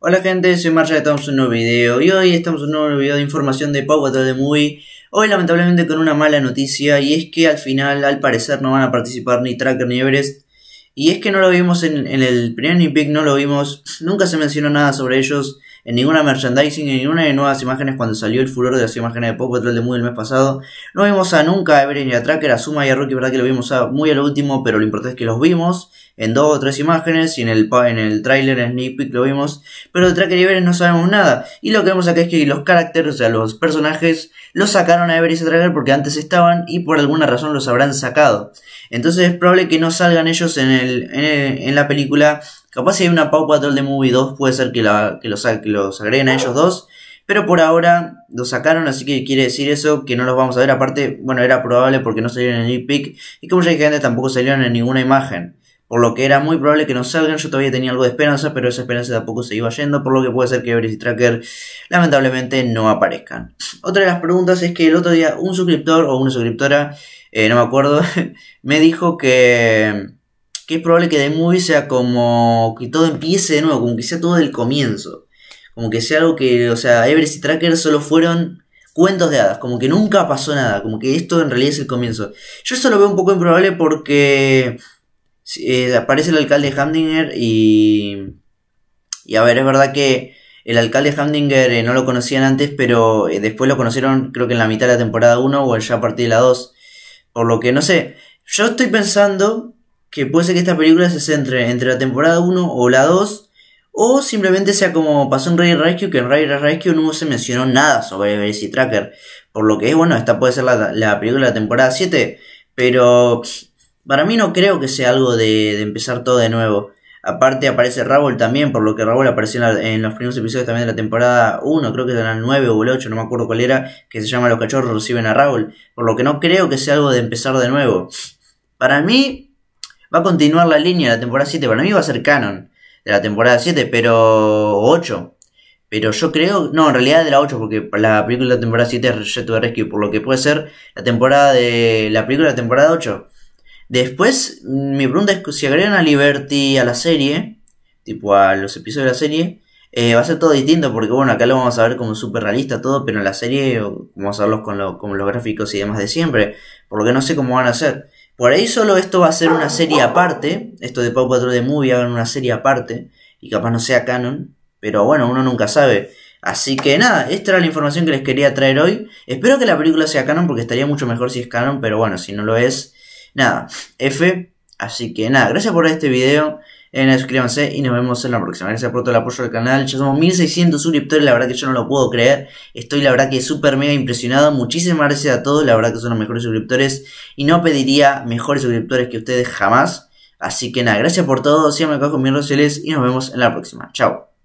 Hola gente, soy Marcia, estamos en un nuevo video y hoy estamos en un nuevo video de información de Power de Movie. Hoy lamentablemente con una mala noticia y es que al final al parecer no van a participar ni Tracker ni Everest. Y es que no lo vimos en, en el primer Olympic, no lo vimos, nunca se mencionó nada sobre ellos en ninguna merchandising, en ninguna de nuevas imágenes cuando salió el furor de las imágenes de Pop Patrol de Moodle el mes pasado. No vimos a nunca a Everest y a Tracker, a Suma y a Rocky, verdad que lo vimos muy al último, pero lo importante es que los vimos en dos o tres imágenes y en el, en el trailer, en Sneak Peek lo vimos, pero de Tracker y Everest no sabemos nada. Y lo que vemos acá es que los caracteres, o los personajes, los sacaron a Everest y a Tracker porque antes estaban y por alguna razón los habrán sacado. Entonces es probable que no salgan ellos en, el, en la película Capaz si hay una Paw Patrol de Movie 2 puede ser que, los, agreguen a ellos dos. Pero por ahora los sacaron, así que quiere decir eso, que no los vamos a ver. Aparte, bueno, era probable porque no salieron en el e pick. Y como ya dije antes, tampoco salieron en ninguna imagen. Por lo que era muy probable que no salgan. Yo todavía tenía algo de esperanza, pero esa esperanza tampoco se iba yendo. Por lo que puede ser que Everest y Tracker lamentablemente no aparezcan. Otra de las preguntas es que el otro día un suscriptor o una suscriptora, eh, no me acuerdo, me dijo que que es probable que The Movie sea como que todo empiece de nuevo, como que sea todo del comienzo. Como que sea algo que, o sea, Everest y Tracker solo fueron cuentos de hadas, como que nunca pasó nada, como que esto en realidad es el comienzo. Yo eso lo veo un poco improbable porque eh, aparece el alcalde Hamdinger y... Y a ver, es verdad que el alcalde Hamdinger eh, no lo conocían antes, pero eh, después lo conocieron creo que en la mitad de la temporada 1 o ya a partir de la 2. Por lo que no sé, yo estoy pensando que puede ser que esta película se centre entre la temporada 1 o la 2, o simplemente sea como pasó en Ray Rescue, que en Ray Rescue no se mencionó nada sobre Gracie Tracker. Por lo que es bueno, esta puede ser la, película de la temporada 7, pero para mí no creo que sea algo de, empezar todo de nuevo. Aparte aparece Raúl también, por lo que Raúl apareció en, los primeros episodios también de la temporada 1, creo que era el 9 o el 8, no me acuerdo cuál era, que se llama Los Cachorros reciben a Raúl, por lo que no creo que sea algo de empezar de nuevo. Para mí, va a continuar la línea de la temporada 7. Para mí va a ser canon de la temporada 7, pero 8. Pero yo creo, no, en realidad de la 8, porque la película de la temporada 7 es Jet Rescue, por lo que puede ser la temporada de la película de la temporada 8. Después, mi pregunta es si agregan a Liberty a la serie, tipo a los episodios de la serie, eh, va a ser todo distinto, porque bueno, acá lo vamos a ver como súper realista todo, pero en la serie vamos a verlos con, con los gráficos y demás de siempre, por lo que no sé cómo van a ser... Por ahí solo esto va a ser una serie aparte. Esto de Power 4 de Movie va a ser una serie aparte. Y capaz no sea canon. Pero bueno, uno nunca sabe. Así que nada, esta era la información que les quería traer hoy. Espero que la película sea canon porque estaría mucho mejor si es canon. Pero bueno, si no lo es, nada. F Así que nada, gracias por este video. suscríbanse y nos vemos en la próxima. Gracias por todo el apoyo del canal. Ya somos 1600 suscriptores, la verdad que yo no lo puedo creer. Estoy la verdad que súper mega impresionado. Muchísimas gracias a todos, la verdad que son los mejores suscriptores. Y no pediría mejores suscriptores que ustedes jamás. Así que nada, gracias por todo. Síganme acá con mis redes sociales y nos vemos en la próxima. Chao.